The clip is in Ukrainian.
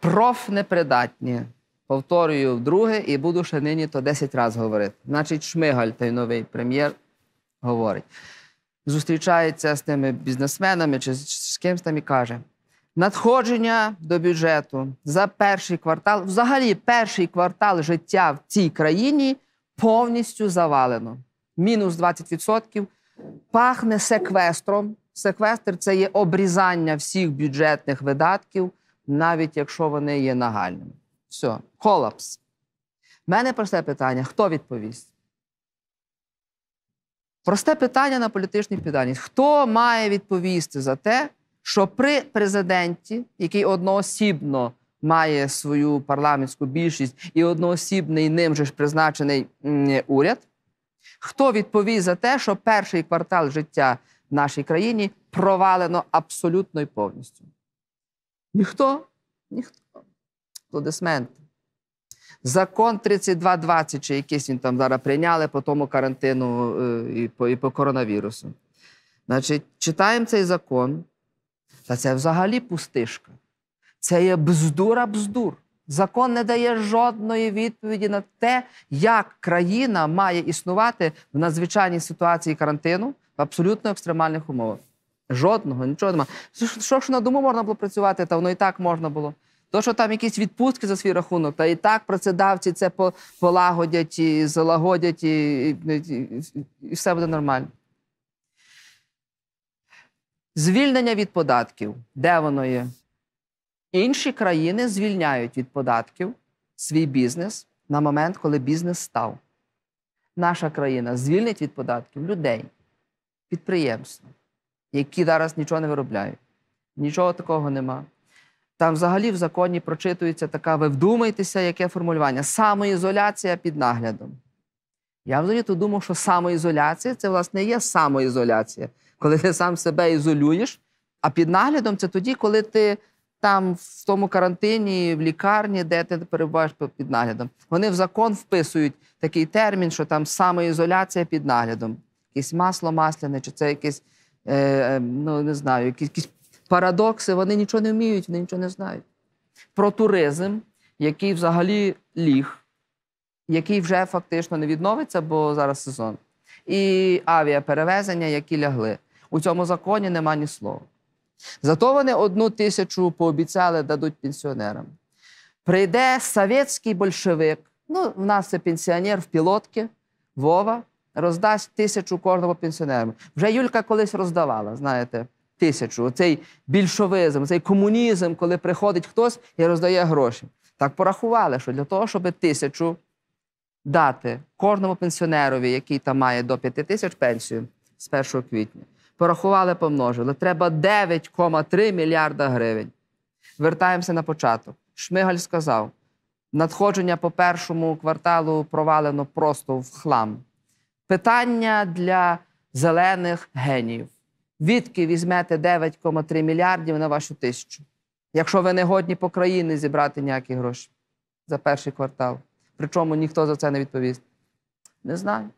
профнепридатні. Повторюю вдруге і буду ще нині то 10 разів говорити. Значить, Шмигаль, той новий прем'єр, говорить. Зустрічається з тими бізнесменами чи з кимось там і каже: надходження до бюджету за перший квартал, взагалі перший квартал життя в цій країні повністю завалено. Мінус 20%. Пахне секвестром. Секвестр це є обрізання всіх бюджетних видатків навіть якщо вони є нагальними. Все, колапс. мене просте питання: хто відповість? Просте питання на політичній підальність. Хто має відповісти за те, що при президенті, який одноосібно має свою парламентську більшість і одноосібний ним же ж призначений уряд, хто відповість за те, що перший квартал життя в нашій країні провалено абсолютно і повністю? Ніхто? Ніхто. Аплодисменти. Закон 3220, чи якийсь він там зараз прийняли по тому карантину е, і по, і по коронавірусу. Значить, читаємо цей закон, та це взагалі пустишка. Це є бздура-бздур. Закон не дає жодної відповіді на те, як країна має існувати в надзвичайній ситуації карантину в абсолютно екстремальних умовах. Жодного, нічого нема. Що ж на дому можна було працювати, та воно і так можна було. То, що там якісь відпустки за свій рахунок, та і так працедавці це полагодять, і залагодять, і, і, і, і все буде нормально. Звільнення від податків. Де воно є? Інші країни звільняють від податків свій бізнес на момент, коли бізнес став. Наша країна звільнить від податків людей, підприємства які зараз нічого не виробляють. Нічого такого нема. Там взагалі в законі прочитується така, ви вдумайтеся, яке формулювання. Самоізоляція під наглядом. Я взагалі то думав, що самоізоляція це, власне, є самоізоляція. Коли ти сам себе ізолюєш, а під наглядом це тоді, коли ти там в тому карантині, в лікарні, де ти перебуваєш під наглядом. Вони в закон вписують такий термін, що там самоізоляція під наглядом. Якесь масло масляне, чи це якесь Е, е, ну не знаю, якісь парадокси, вони нічого не вміють, вони нічого не знають. Про туризм, який взагалі ліг, який вже фактично не відновиться, бо зараз сезон. І авіаперевезення, які лягли. У цьому законі нема ні слова. Зато вони одну тисячу пообіцяли дадуть пенсіонерам. Прийде совєтський большевик, ну, в нас це пенсіонер в пілотки, Вова роздасть тисячу кожному пенсіонеру. Вже Юлька колись роздавала, знаєте, тисячу. Оцей більшовизм, цей комунізм, коли приходить хтось і роздає гроші. Так порахували, що для того, щоб тисячу дати кожному пенсіонерові, який там має до п'яти тисяч пенсію з 1 квітня, порахували, помножили. Треба 9,3 мільярда гривень. Вертаємося на початок. Шмигаль сказав: надходження по першому кварталу провалено просто в хлам. Питання для зелених геніїв. Відки візьмете 9,3 мільярдів на вашу тисячу, якщо ви не годні по країні зібрати ніякі гроші за перший квартал. Причому ніхто за це не відповість. Не знаю.